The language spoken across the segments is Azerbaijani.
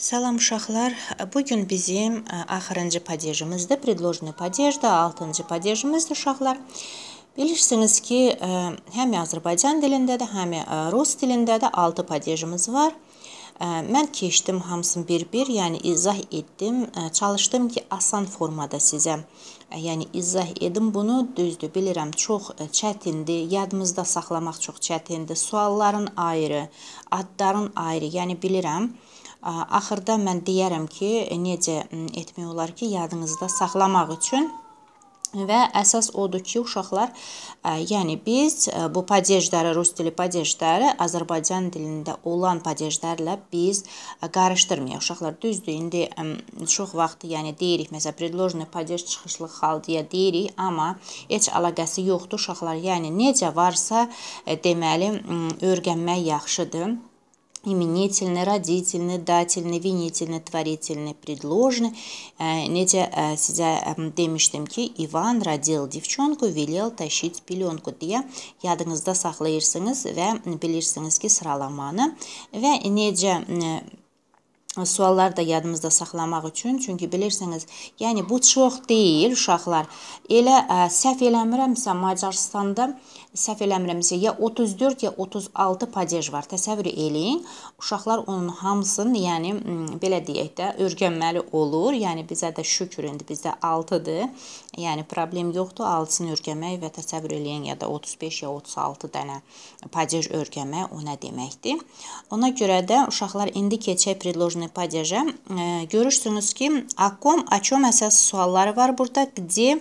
Salam uşaqlar. Bu gün bizim axırıncı padejimizdir. Predlojenə padejdə 6-cı padejimizdir uşaqlar. Bilirsiniz ki, həm Azərbaycan dilində də, həm rus dilində də 6 padejimiz var. Mən keçdim hamısını bir-bir, yəni izah etdim. Çalışdım ki, asan formada sizə, yəni izah edim bunu. Düzdür, bilirəm, çox çətindir. Yadımızda saxlamaq çox çətindir. Sualların ayrı, adların ayrı, yəni bilirəm. Axırda mən deyərəm ki, e, necə etmək olar ki, yadınızda saxlamaq üçün və əsas odur ki, uşaqlar, e, yəni biz e, bu padejləri, rus dili padejləri Azərbaycan dilində olan padejlərlə biz qarışdırmayaq. Uşaqlar, düzdür, indi çox vaxt yəni deyirik, məsələn, predlojenə padej çıxışlı hal deyə deyirik, amma heç əlaqəsi yoxdur uşaqlar. Yəni necə varsa deməli öyrənmək yaxşıdır именительный, родительный, дательный, винительный, творительный, предложный. Нece size demişdim ki, Ivan родил девчонку, велел тащить пеленку deyə yadınızda saxlayırsınız və bilirsiniz ki, sıralamanı və necə suallar da yadımızda saxlamaq üçün, çünki bilirsiniz, yəni bu çox deyil uşaqlar. Elə ə, səhv eləmirəmsə Macarstanda səhv eləmirəmsə, ya 34 ya 36 padej var. Təsəvvür eləyin. Uşaqlar onun hamısını, yəni belə deyək də, öyrənməli olur. Yəni bizə də şükür indi bizdə 6-dır. Yəni problem yoxdur 6-sını öyrənmək və təsəvvür eləyin ya da 35 ya 36 dənə padej öyrənmək o nə deməkdir? Ona görə də uşaqlar indi keçək предложенный падежə. Görürsünüz ki, о ком, о чем əsas sualları var burada. Где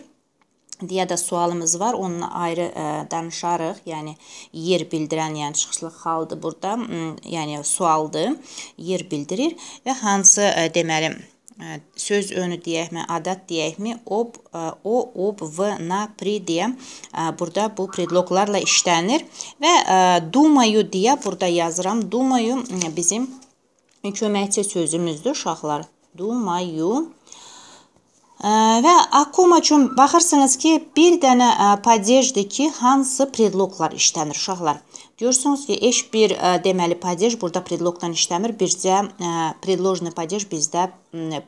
deyə də sualımız var. Onun ayrı ə, e, danışarıq. Yəni yer bildirən, yəni çıxışlıq haldır burada. Yəni sualdır. Yer bildirir və hansı ə, e, deməli ə, e, söz önü deyəkmi, adət deyəkmi, ob, ə, o, ob, v, na, pri deyə ə, burada bu predloqlarla işlənir və ə, dumayu deyə burada yazıram. Dumayu bizim köməkçi sözümüzdür uşaqlar. Dumayu Və akoma üçün baxırsınız ki, bir dənə padejdir ki, hansı predloqlar işlənir uşaqlar. Görürsünüz ki, eş bir deməli padej burada predloqdan işləmir, bircə predloqlı padej bizdə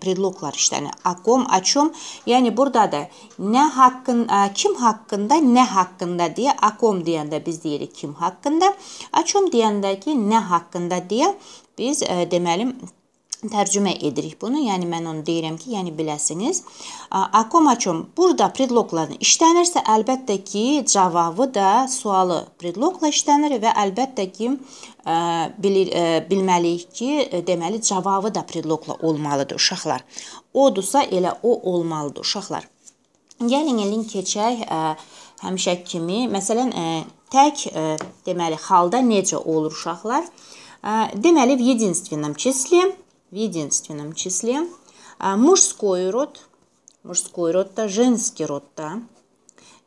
predloqlar işlənir. Akom, açom, yəni burada da nə haqqın kim haqqında, nə haqqında deyə akom deyəndə biz deyirik kim haqqında, açom deyəndə ki, nə haqqında deyə biz deməli tərcümə edirik bunu. Yəni mən onu deyirəm ki, yəni biləsiniz. A komaçom burada predloqla işlənirsə, əlbəttə ki, cavabı da sualı predloqla işlənir və əlbəttə ki, e, bilir e, bilməliyik ki, e, deməli cavabı da predloqla olmalıdır uşaqlar. Odusa elə o olmalıdır uşaqlar. Gəlin elin keçək həmişə kimi. Məsələn, tək deməli halda necə olur uşaqlar? Deməli, в единственном числе в единственном числе. А мужской род, мужской родda, женский родda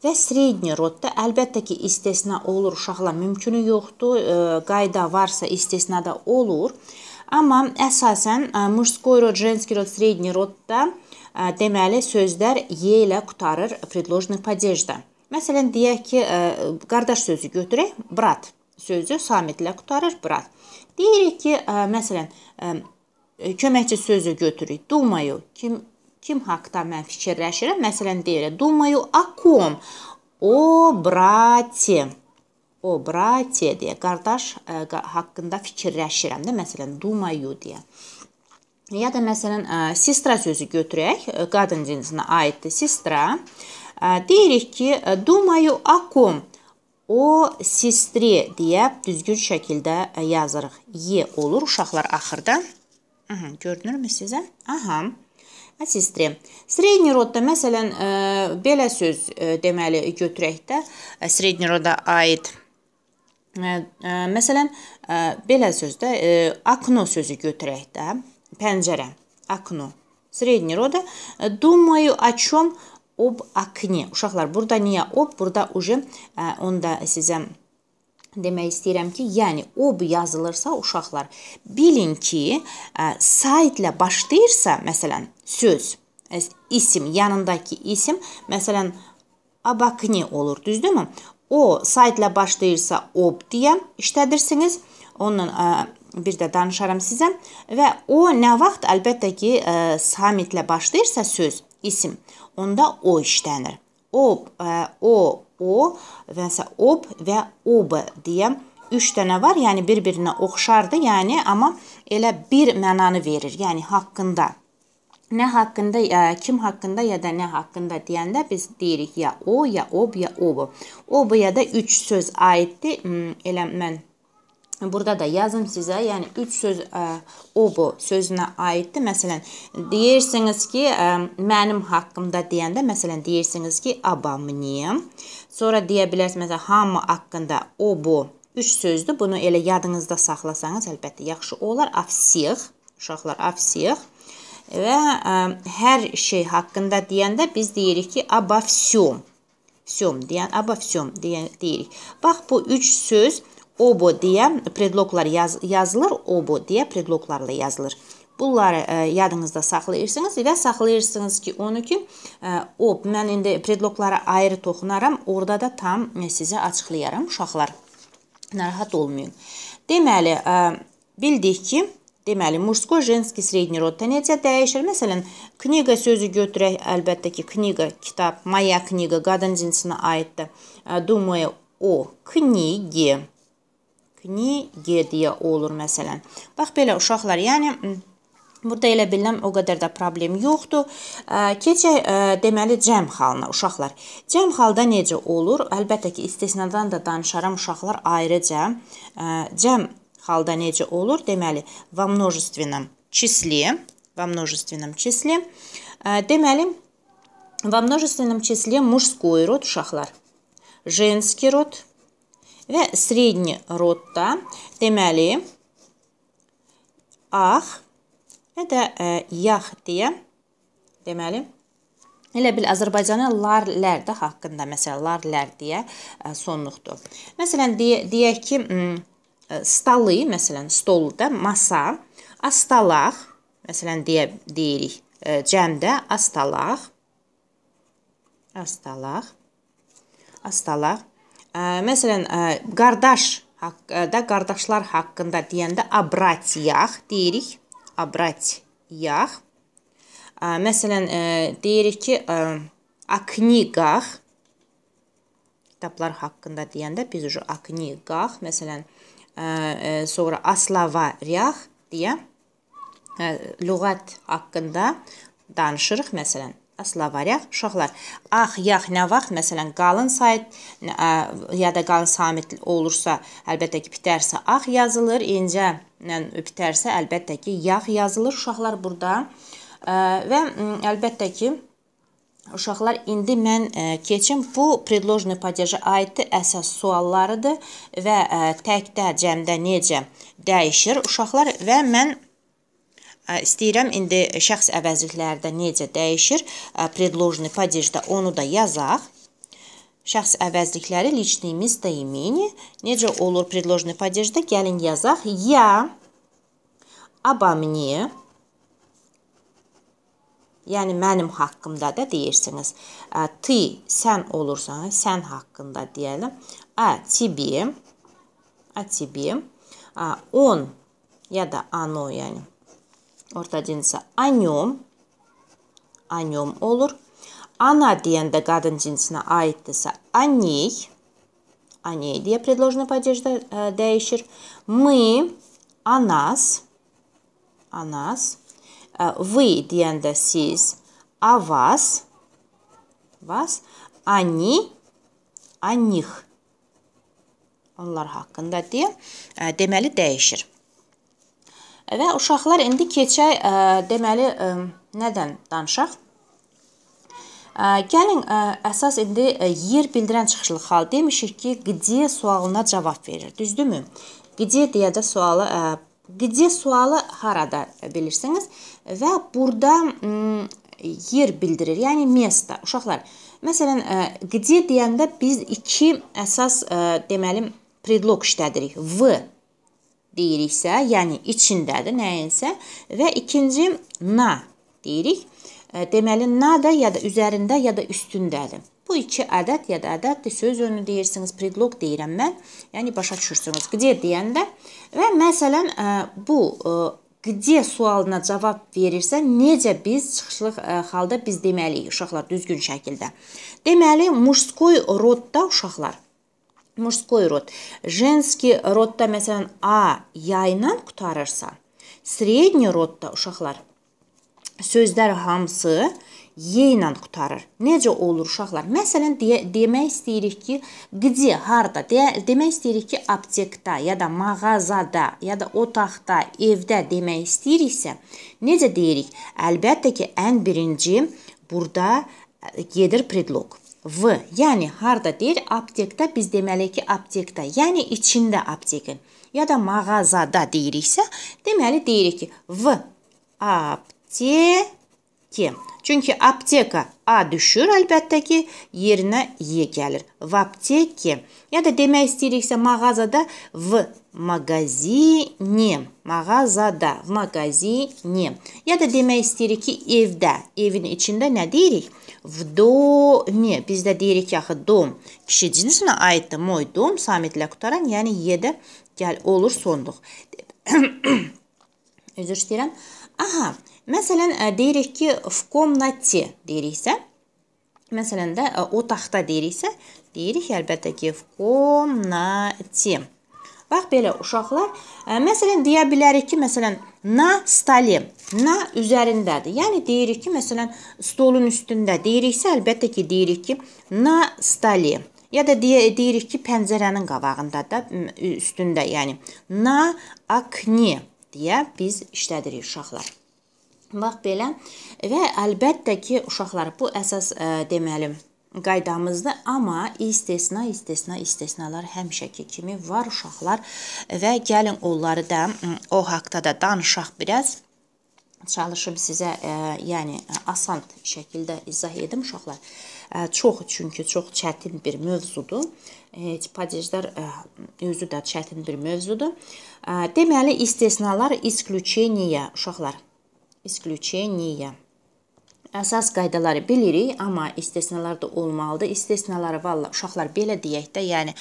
və средний родda əlbəttə ki, istisna olur uşaqlar, mümkünü yoxdur. Qayda varsa istisna da olur. Amma əsasən мужской род, женский род, средний родda deməli sözlər y ilə qutarır predložnik падежда. Məsələn deyək ki, qardaş sözü götürək, brat sözü samit ilə qutarır, brat. Deyirik ki, məsələn E, köməkçi sözü götürürük. Думаю, kim kim haqda mən fikirləşirəm? Məsələn deyirəm, думаю о ком? О брате. O brate deyə qardaş ə, e, haqqında fikirləşirəm də, məsələn думаю deyə. Ya da məsələn ə, e, sistra sözü götürək, qadın cinsinə aiddir sistra. Ə, deyirik ki, думаю о ком? O sistri deyə düzgün şəkildə yazırıq. Y olur uşaqlar axırda. Aha, görünürmü sizə? Aha. Əsistri. Srednyi rodda məsələn ə, belə söz ə, э, deməli götürək də srednyi э, roda aid ə, ə, məsələn ə, belə sözdə ə, okno sözü götürək də pəncərə, okno. Srednyi roda думаю о чем об окне. Uşaqlar, burada niyə об, burada уже ə, onda sizə demək istəyirəm ki, yəni ob yazılırsa uşaqlar bilin ki, saitlə başlayırsa, məsələn, söz, isim, yanındakı isim, məsələn, abakni olur, düzdürmü? O saitlə başlayırsa ob deyə işlədirsiniz. Onunla ə, bir də danışaram sizə və o nə vaxt əlbəttə ki, ə, samitlə başlayırsa söz, isim, onda o işlənir. Ob, ə, o o və isə ob və ob deyə 3 dənə var, yəni bir-birinə oxşardır, yəni amma elə bir mənanı verir, yəni haqqında. Nə haqqında, ə, e, kim haqqında ya da nə haqqında deyəndə biz deyirik ya o, ya ob, ya ob. Ob ya da 3 söz aiddir. Hmm, elə mən Burada da yazım sizə, yəni 3 söz ə, e, obu sözünə aiddir. Məsələn, deyirsiniz ki, ə, e, mənim haqqımda deyəndə, məsələn, deyirsiniz ki, abamnim. Sonra deyə bilərsiniz, məsələn, hamı haqqında o, bu. Üç sözdür. Bunu elə yadınızda saxlasanız, əlbəttə, yaxşı olar. Av всех, uşaqlar, av всех. Və ə, e, hər şey haqqında deyəndə biz deyirik ki, обо всем. Всем deyən, обо всем deyən, deyirik. Bax, bu üç söz obo deyə predloqlar yaz, yazılır, obo deyə predloqlarla yazılır. Bunları e, yadınızda saxlayırsınız və saxlayırsınız ki, onu ki, e, op, mən indi predloqlara ayrı toxunaram, orada da tam e, sizə açıqlayaram, uşaqlar, narahat olmayın. Deməli, bildik ki, Deməli, mursko, jenski, sredni rod tənəcə dəyişir. Məsələn, kniga sözü götürək, əlbəttə ki, kniga, kitab, maya kniga, qadın cinsinə aiddir. Думаю o knigi. Knigi deyə olur məsələn. Bax belə uşaqlar, yəni Burada elə bilinəm o qədər də problem yoxdur. Keçək deməli cəm halına uşaqlar. Cəm halda necə olur? Əlbəttə ki, istisnadan da danışaram uşaqlar ayrıca. Cəm halda necə olur? Deməli, va множественном числе, во множественном числе. Deməli, во множественном числе мужской род uşaqlar, женский род və средний родda, deməli, ax nə də ə, yax deyə deməli Elə bil Azərbaycanın lar-lər də haqqında məsələn lar-lər deyə sonluqdur. Məsələn deyə, deyək ki, stalı, məsələn, stol da masa, astalaq, məsələn deyə deyirik. Cəmdə astalaq. Astalaq. Astalaq. Məsələn, qardaş haqqında, qardaşlar haqqında deyəndə abratiyaq deyirik обрать ях. Məsələn, deyirik ki, о книгах. Kitablar haqqında deyəndə biz уже о книгах, məsələn, sonra о словарях deyə lüğət haqqında danışırıq. Məsələn, Əsla variaq uşaqlar. Ax, yax nə vaxt məsələn qalın sayt ya da qalın samit olursa, əlbəttə ki, bitərsə ax yazılır, incə ilə bitərsə əlbəttə ki, yax yazılır uşaqlar burada. Və əlbəttə ki, Uşaqlar, indi mən keçim. Bu predlojenə padyaja aiddir, əsas suallarıdır və təkdə, cəmdə necə dəyişir uşaqlar və mən İstəyirəm indi şəxs əvəzlikləri də necə dəyişir, predložni padejdə onu da yazaq. Şəxs əvəzlikləri liçnimi istəyimini. Necə olur predložni padejdə? Gəlin yazaq. Я обо мне Yəni mənim haqqımda da deyirsiniz. Ты sən olursan, sən haqqında deyəlim. А тебе, а тебе, он ya da оно yəni Orada cinsi anyum. Anyum olur. Она diyende kadın cinsine aittirse они. Они diye предложенная падежда değişir. Мы, о нас. О нас. Вы diyende siz. О вас. Вас. Они. О них. Onlar hakkında diye demeli değişir. Və uşaqlar indi keçək, ə, e, deməli, ə, e, nədən danışaq? Ə, e, gəlin ə, əsas indi ə, yer bildirən çıxışlıq hal demişik ki, qdiye sualına cavab verir, düzdürmü? Qdiye deyə də sualı ə, qdiye sualı harada bilirsiniz və burada ə, mm, yer bildirir, yəni mesta. Uşaqlar, məsələn, ə, qdiye deyəndə biz iki əsas ə, deməli predlog işlədirik. V deyiriksə, yəni içindədir nəyinsə və ikinci na deyirik. E, deməli na da ya da üzərində ya da üstündədir. Bu iki ədəd ya da ədəddir, söz önü deyirsiniz, preqloq deyirəm mən. Yəni başa düşürsünüz. Где deyəndə və məsələn e, bu где e, sualına cavab verirsə, necə biz çıxışlıq halda biz deməliyik uşaqlar düzgün şəkildə. Deməli, мужской родda uşaqlar Мужской род. Женский родда мәсәлән а яйнан qutарырса, средний родда ушақлар сөздәр hamısı yeylə qutarır. Necə olur uşaqlar? Məsələn deyə, demək istəyirik ki, где, harda? Deyə, demək istəyirik ki, aptekda ya da mağazada ya da otaqda, evdə demək istəyiriksə, necə deyirik? Əlbəttə ki, ən birinci burada gedir predlog. V. Yəni harda deyir? Aptekdə biz deməliyik ki, aptekdə, yəni içində aptekin ya da mağazada deyiriksə, deməli deyirik ki, V aptekin. Çünki apteka A düşür əlbəttə ki, yerinə Y gəlir. V apteki. Ya da demək istəyiriksə mağazada v magazini, mağazada v magazini. Ya da demək istəyirik ki, evdə, evin içində nə deyirik? В доме. Biz də deyirik yaxı dom. Kişi cinsinə aiddir. Moy dom samitlə qutaran, yəni yedə gəl olur sonduq. Üzr istəyirəm. Aha, Məsələn, deyirik ki, в комнате deyiriksə, məsələn də otaqda deyiriksə, deyirik əlbəttə ki, в комнате. Bax belə uşaqlar, məsələn deyə bilərik ki, məsələn na stali, na üzərindədir. Yəni deyirik ki, məsələn stolun üstündə deyiriksə, əlbəttə ki, deyirik ki, na stali. Ya da deyə, deyirik ki, pəncərənin qabağında da üstündə, yəni na akni deyə biz işlədirik uşaqlar. Bax belə və əlbəttə ki, uşaqlar bu əsas ə, e, deməli qaydamızdır, amma istisna, istisna, istisnalar həmişəki kimi var uşaqlar və gəlin onları da o haqqda da danışaq biraz çalışıb sizə, ə, e, yəni asan şəkildə izah edim uşaqlar. Ə, e, çox çünki çox çətin bir mövzudur. Heç padejlər özü də çətin bir mövzudur. Ə, deməli istisnalar, isklüçeniya uşaqlar isključenija. Əsas qaydaları bilirik, amma istisnalar da olmalıdır. İstisnaları valla uşaqlar belə deyək də, yəni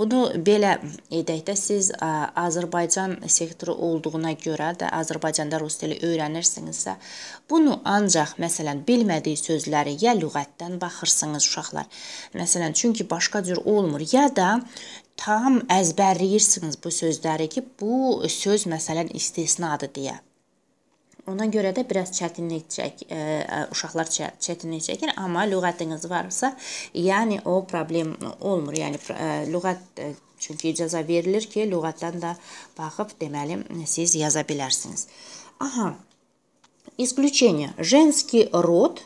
bunu belə edək də siz ə, Azərbaycan sektoru olduğuna görə də Azərbaycanda rus dili öyrənirsinizsə, bunu ancaq məsələn bilmədiyi sözləri ya lüğətdən baxırsınız uşaqlar. Məsələn, çünki başqa cür olmur ya da tam əzbərləyirsiniz bu sözləri ki, bu söz məsələn istisnadır deyə. Ona görə də biraz çətinlik çək ə, e, e, uşaqlar çətinlik çəkir, amma lüğətiniz varsa, yəni o problem olmur. Yəni ə, e, lüğət ə, çünki icazə verilir ki, lüğətdən də baxıb deməli siz yaza bilərsiniz. Aha. Исключение. Женский род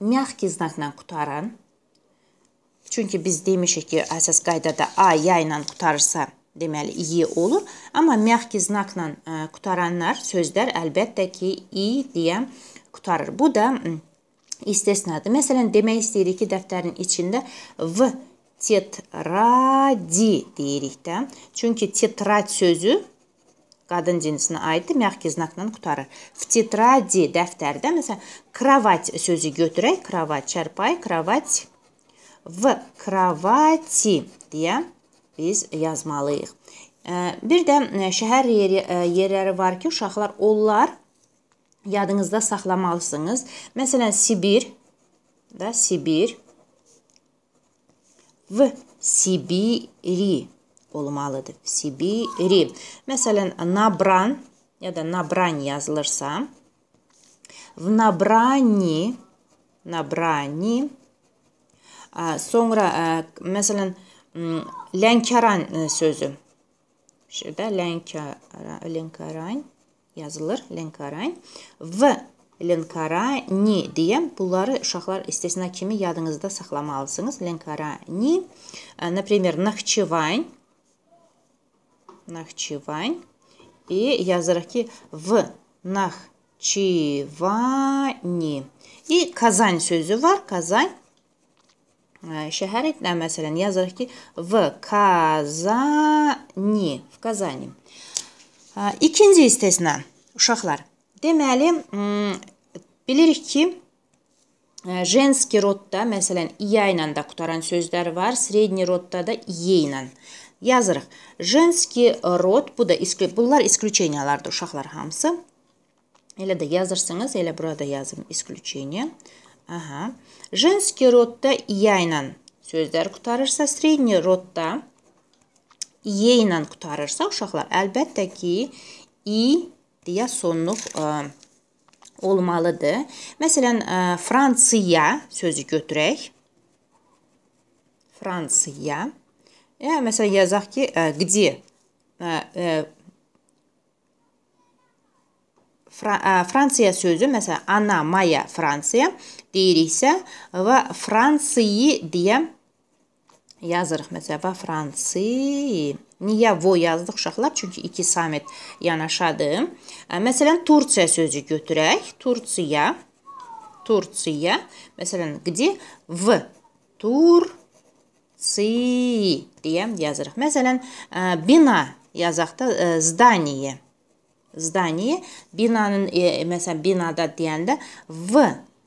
мягкий знакla qutaran. Çünki biz demişik ki, əsas qaydada a yayla qutarırsa deməli i olur. Amma məhki znakla e, qutaranlar sözlər əlbəttə ki i deyə qutarır. Bu da istisnadır. Məsələn demək istəyirik ki, dəftərin içində v tetradi deyirik də. Çünki tetrad sözü qadın cinsinə aiddir, məhki znakla qutarır. В тетради dəftərdə məsələn kravat sözü götürək, kravat çarpay, kravat v kravati deyə biz yazmalıyıq. Bir də şəhər yeri, yerləri var ki, uşaqlar onlar yadınızda saxlamalısınız. Məsələn, Sibir və Sibir V Sibiri olmalıdır. Sibiri. Məsələn, Nabran ya da Nabran yazılırsa в набрании, набрании. Sonra, məsələn, Lənkəran sözü. Şurada Lənkəran yazılır. Lənkəran. V Lənkərani deyə bunları uşaqlar istisna kimi yadınızda saxlamalısınız. Lənkərani, например, Naxçıvan, Naxçıvan и yazırıq ki, v Naxçıvani. И Казань sözü var. Казань şəhər ilə məsələn yazırıq ki, v Kazani, v Kazani. İkinci istisna. Uşaqlar, deməli bilirik ki, jenski rodda məsələn iya ilə də qutaran sözlər var, sredni rodda da iye ilə. Yazırıq. Jenski rod bu da bunlar isklüçeniyalardır uşaqlar hamısı. Elə də yazırsınız, elə burada yazım isklüçeniya. Aha. Женский родda iya ilə sözlər qutarırsa, средний родda iye ilə qutarırsa, uşaqlar əlbəttə ki, i deyə sonluq ə, olmalıdır. Məsələn, ə, Fransiya sözü götürək. Fransiya. Ya, yəni, məsələn, yazaq ki, ə, где? Ə, ə, э, Fra Fransiya sözü, məsələn, ana, maya, Fransiya deyiriksə və Fransiyi deyə yazırıq. Məsələn, və Fransiyi. Niyə vo yazdıq uşaqlar? Çünki iki samit yanaşadır. Məsələn, Tursiya sözü götürək. Tursiya. Tursiya. Məsələn, где v. Tursi deyə yazırıq. Məsələn, bina yazaq da zdaniye. Zdaniye binanın e, məsələn binada deyəndə v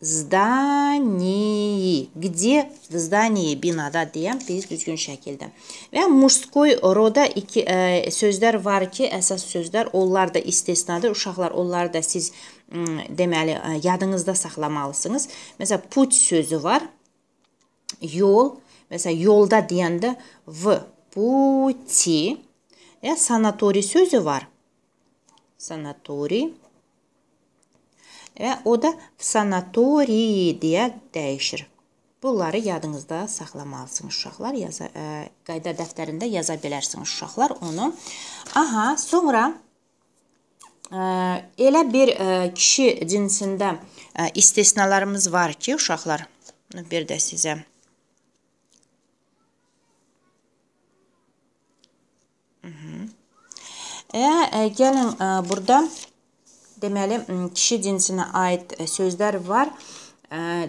zdaniyi. Где в здании binada deyən biz düzgün şəkildə. Və мужской рода iki ə, sözlər var ki, əsas sözlər onlar da istisnadır. Uşaqlar onları da siz ə, deməli ə, yadınızda saxlamalısınız. Məsələn, путь sözü var. Yol, məsələn, yolda deyəndə v пути. Ya sanatori sözü var sanatori və o da sanatori deyə dəyişir. Bunları yadınızda saxlamalısınız uşaqlar. Yaza, ə, qayda dəftərində yaza bilərsiniz uşaqlar onu. Aha, sonra ə, elə bir ə, kişi cinsində ə, istisnalarımız var ki, uşaqlar, bir də sizə E, gəlin e, burada deməli kişi cinsinə aid e, sözlər var.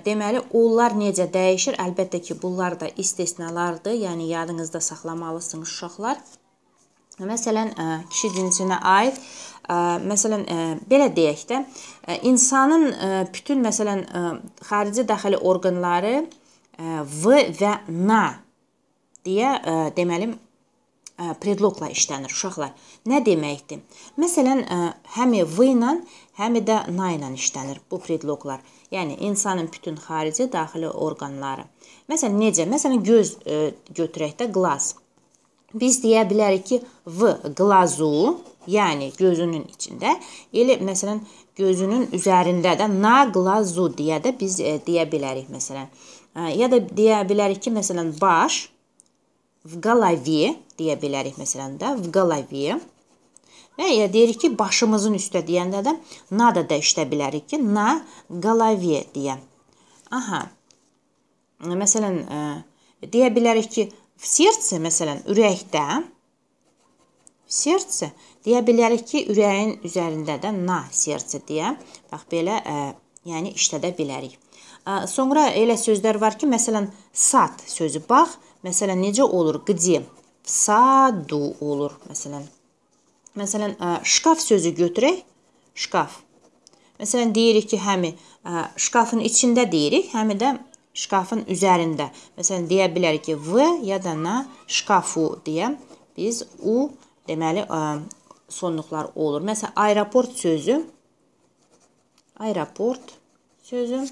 Deməli, onlar necə dəyişir? Əlbəttə ki, bunlar da istisnalardır. Yəni yadınızda saxlamalısınız uşaqlar. Məsələn, e, kişi cinsinə aid e, məsələn belə deyək də, insanın bütün məsələn xarici daxili orqanları v və na deyə deməli predloqla işlənir uşaqlar. Nə deməkdir? Məsələn, həmi v ilə, həmi də na ilə işlənir bu predloqlar. Yəni insanın bütün xarici, daxili orqanları. Məsələn, necə? Məsələn, göz götürək də glaz. Biz deyə bilərik ki, v glazu, yəni gözünün içində. Elə məsələn, gözünün üzərində də na glazu deyə də biz deyə bilərik məsələn. Ya da deyə bilərik ki, məsələn, baş в голове deyə bilərik məsələn də в голове. Və ya deyirik ki, başımızın üstə deyəndə də nada da işlə bilərik ki, na голове deyə. Aha. Məsələn, deyə bilərik ki, в сердце, məsələn, ürəkdə в сердце deyə bilərik ki, ürəyin üzərində də na сердце deyə. Bax belə, ə, yəni işlədə bilərik. Sonra elə sözlər var ki, məsələn, sat sözü bax Məsələn, necə olur? Где? В саду olur, məsələn. Məsələn, şkaf sözü götürək. Şkaf. Məsələn, deyirik ki, həmi şkafın içində deyirik, həmi də şkafın üzərində. Məsələn, deyə bilərik ki, v ya da na şkafu deyə biz u deməli sonluqlar olur. Məsələn, aeroport sözü aeroport sözü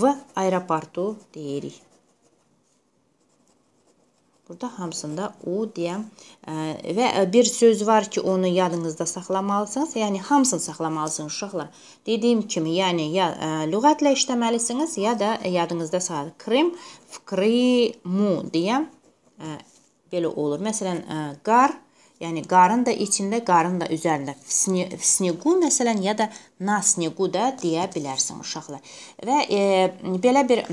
v aeroportu deyirik. Burada hamısında u deyə ə, e, və e, bir söz var ki, onu yadınızda saxlamalısınız. Yəni hamısını saxlamalısınız uşaqlar. Dediyim kimi, yəni ya ə, e, lüğətlə işləməlisiniz, ya da yadınızda saxlayın. Krim vkrimu deyə ə, belə olur. Məsələn, ə, qar, yəni qarın da içində, qarın da üzərində. V Snegu məsələn ya da na snegu da deyə bilərsən uşaqlar. Və ə, belə bir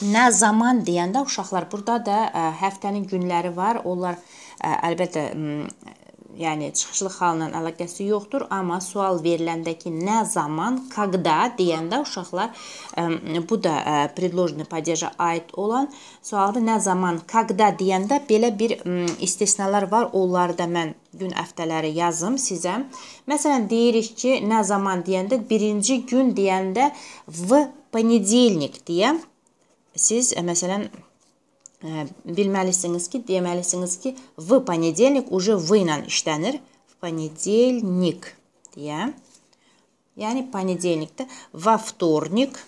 Nə zaman deyəndə uşaqlar burada da ə, həftənin günləri var. Onlar ə, əlbəttə yəni çıxışlıq halının əlaqəsi yoxdur, amma sual veriləndə ki, nə zaman, когда deyəndə uşaqlar ə, bu da ə, предложенный падежə aid olan sualdır. Nə zaman, когда deyəndə belə bir ə, istisnalar var. Onları da mən gün həftələri yazım sizə. Məsələn, deyirik ki, nə zaman deyəndə birinci gün deyəndə v понедельник deyə siz e, məsələn e, bilməlisiniz ki, deməlisiniz ki, v ponedельник уже v ilə işlənir. В понедельник deyə. Yəni ponedельникdə va вторник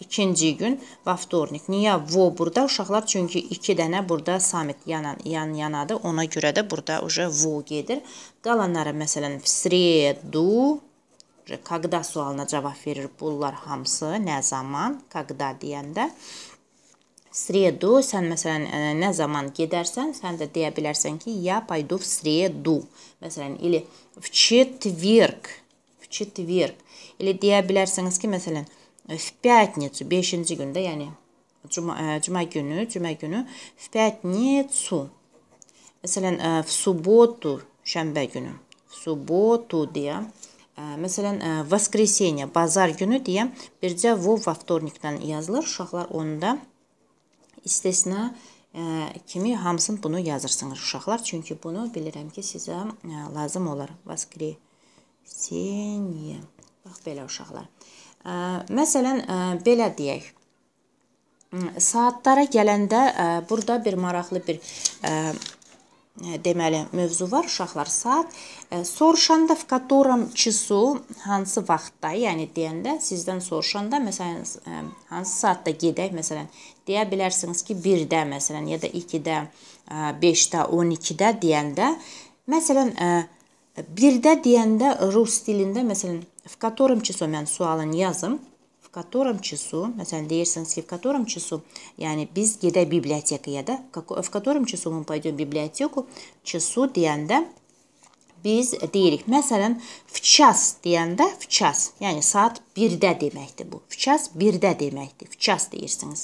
ikinci gün va вторник. Niyə vo burada? Uşaqlar çünki 2 dənə burada samit yanan yan yanadır. Ona görə də burada уже vo gedir. Qalanları məsələn в среду Когда sualına cavab verir bunlar hamısı, nə zaman, когда deyəndə. Среду, sən məsələn nə zaman gedərsən, sən də deyə bilərsən ki, я пойду в среду. Məsələn, или в четверг, в четверг. Или deyə bilərsiniz ki, məsələn, в пятницу, 5-ci gündə, yəni cuma, cuma günü, cümə günü, в пятницу. Məsələn, э, в субботу, şənbə günü. В субботу deyə Məsələn, vaskreseniya, bazar günü deyə bircə vovva vtornikdən yazılır. Uşaqlar onda istisna kimi hamısını bunu yazırsınız uşaqlar. Çünki bunu bilirəm ki, sizə lazım olar. Vaskreseniya. Bax, belə uşaqlar. Məsələn, belə deyək. Saatlara gələndə burada bir maraqlı bir deməli mövzu var uşaqlar saat e, soruşanda v котором часу hansı vaxtda, yəni deyəndə sizdən soruşanda məsələn e, hansı saatda gedək məsələn deyə bilərsiniz ki 1-də məsələn ya da 2-də, 5-də, 12-də deyəndə məsələn 1-də deyəndə rus dilində məsələn v котором часу mən sualını yazım в котором часу, məsələn, deyirsiniz ki, в котором часу, yəni biz gedək bibliotekaya da, в котором часу мы пойдём в библиотеку, часу deyəndə biz deyirik. Məsələn, в час deyəndə в час, yəni saat 1-də deməkdir bu. В час 1-də deməkdir. В час deyirsiniz.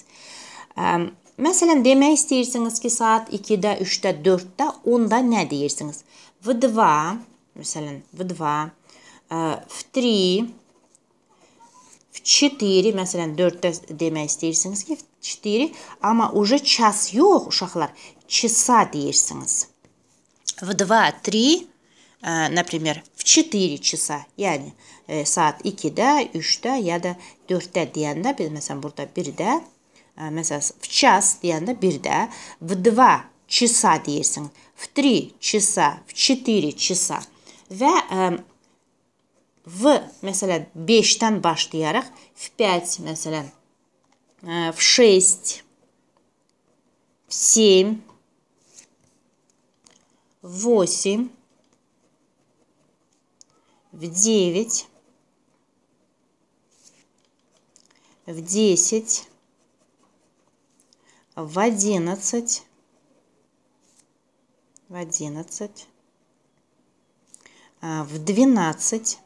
Məsələn, demək istəyirsiniz ki, saat 2-də, 3-də, 4-də, onda nə deyirsiniz? В 2, məsələn, в 2, э, в 3 4-i, məsələn 4-də demək istəyirsiniz ki, 4-i, amma уже час yox uşaqlar, часа deyirsiniz. В 2-3 э, например, в 4 часа, yəni e, saat 2-də, 3-də ya da 4-də deyəndə biz məsələn burada 1-də, məsələn в час deyəndə 1-də, в 2 часа deyirsən, в 3 часа, в 4 часа və ə, e, в mesela 5'ten başlayarak в 5 mesela в 6 в 7 в 8 в 9 в 10 в 11 в 11 в 12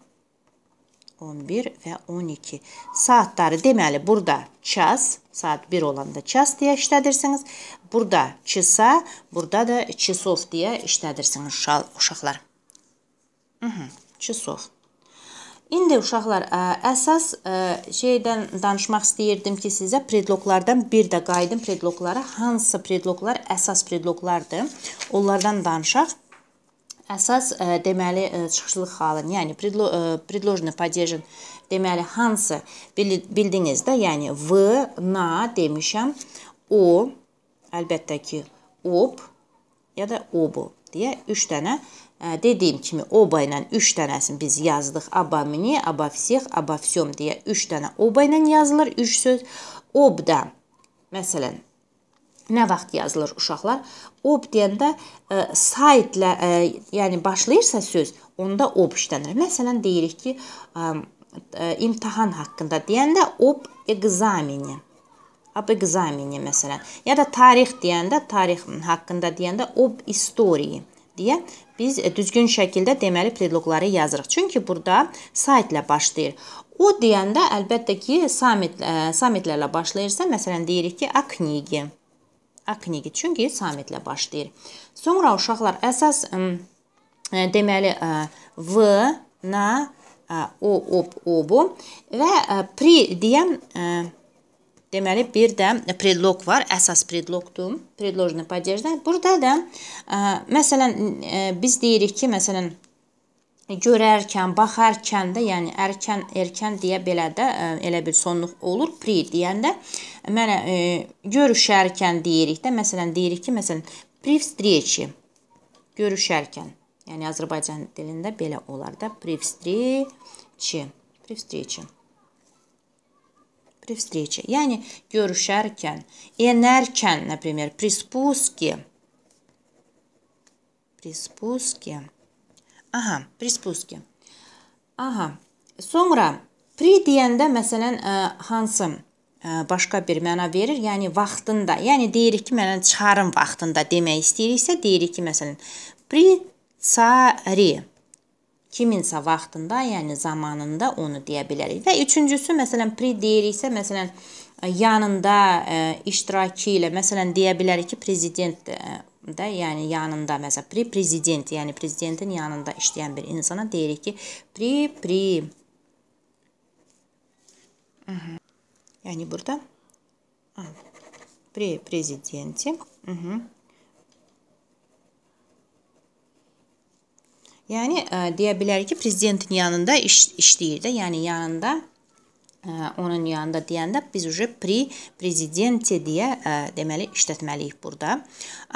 11 və 12 saatları deməli burada ças saat 1 olanda ças deyə işlədirsiniz. Burada çisa, burada da çisov deyə işlədirsiniz uşaqlar. Mhm, çisov. İndi uşaqlar, ə, əsas ə, şeydən danışmaq istəyirdim ki, sizə predloqlardan bir də qayıdım predloqlara. Hansı predloqlar əsas predloqlardır? Onlardan danışaq. Əsas deməli çıxışlıq halın, yəni predlojenə падежен deməli hansı bildiniz də, yəni v, na demişəm, o, əlbəttə ki, ob ya da obu deyə 3 dənə dediyim kimi oba ilə 3 dənəsini biz yazdıq. Abamini, abavsix, abavsiyom deyə 3 dənə oba ilə yazılır 3 söz. Obda məsələn nə vaxt yazılır uşaqlar? Ob deyəndə ə, e, saytlə, ə, e, yəni başlayırsa söz, onda ob işlənir. Məsələn deyirik ki, ə, ə, e, imtahan haqqında deyəndə ob ekzameni. Ab ekzameni məsələn. Ya da tarix deyəndə, tarix haqqında deyəndə ob istoriyi deyə biz düzgün şəkildə deməli predloqları yazırıq. Çünki burada saytlə başlayır. O deyəndə əlbəttə ki, samit ə, samitlərlə başlayırsa, məsələn deyirik ki, a knigi ə knigi. Çünki samitlə başlayır. Sonra uşaqlar əsas ə, e, deməli ə, e, v, na, ə, e, o, ob, obu və ə, pri deyən ə, Deməli, bir də predlog var, əsas predlogdur, predložni podejdə. Burada da, ə, məsələn, ə, biz deyirik ki, məsələn, E, görərkən, baxarkən də, yəni ərkən, erkən deyə belə də e, elə bir sonluq olur. Pri deyəndə mənə e, görüşərkən deyirik də, məsələn deyirik ki, məsələn pri встречи görüşərkən. Yəni Azərbaycan dilində belə olar da pri встречи, при встрече. При встрече. Yəni görüşərkən, enərkən, например, при спуске. При спуске. Aha, при спуске. Aha. Sonra pri deyəndə məsələn ə, hansı ə, başqa bir məna verir? Yəni vaxtında. Yəni deyirik ki, məsələn çıxarım vaxtında demək istəyiriksə, deyirik ki, məsələn pri tsari kiminsə vaxtında, yəni zamanında onu deyə bilərik. Və üçüncüsü məsələn pri deyiriksə, məsələn yanında ə, iştirakı ilə məsələn deyə bilərik ki, prezident ə, da yəni yanında məsələn pri prezident, yəni prezidentin yanında işləyən bir insana deyirik ki, pri pri. Hı -hı. Yəni burada Hı. при президенте. Hı Yəni ə, e, deyə bilərik ki, prezidentin yanında iş, işləyir də, yəni yanında onun yanında deyəndə biz uje pri prezidenti deyə ə, deməli işlətməliyik burada.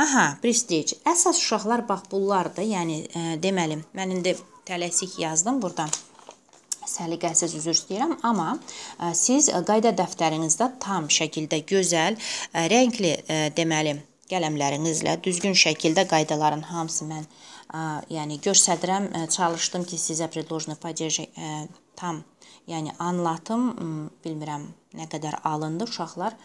Aha, prestige. Əsas uşaqlar bax bunlardır. Yəni ə, deməli mən indi tələsik yazdım burada səliqəsiz üzr istəyirəm, amma ə, siz qayda dəftərinizdə tam şəkildə gözəl, ə, rəngli ə, deməli qələmlərinizlə düzgün şəkildə qaydaların hamısı mən ə, yəni göstərirəm, ə, çalışdım ki, sizə predlojenə podержи tam yəni anlatım bilmirəm nə qədər alındı uşaqlar.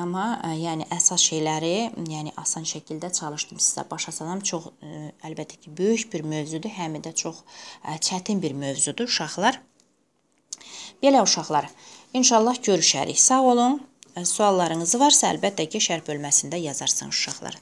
Amma yəni əsas şeyləri, yəni asan şəkildə çalışdım sizə başa salım. Çox əlbəttə ki, böyük bir mövzudur, həm də çox çətin bir mövzudur uşaqlar. Belə uşaqlar, inşallah görüşərik. Sağ olun. Suallarınız varsa əlbəttə ki, şərh bölməsində yazarsınız uşaqlar.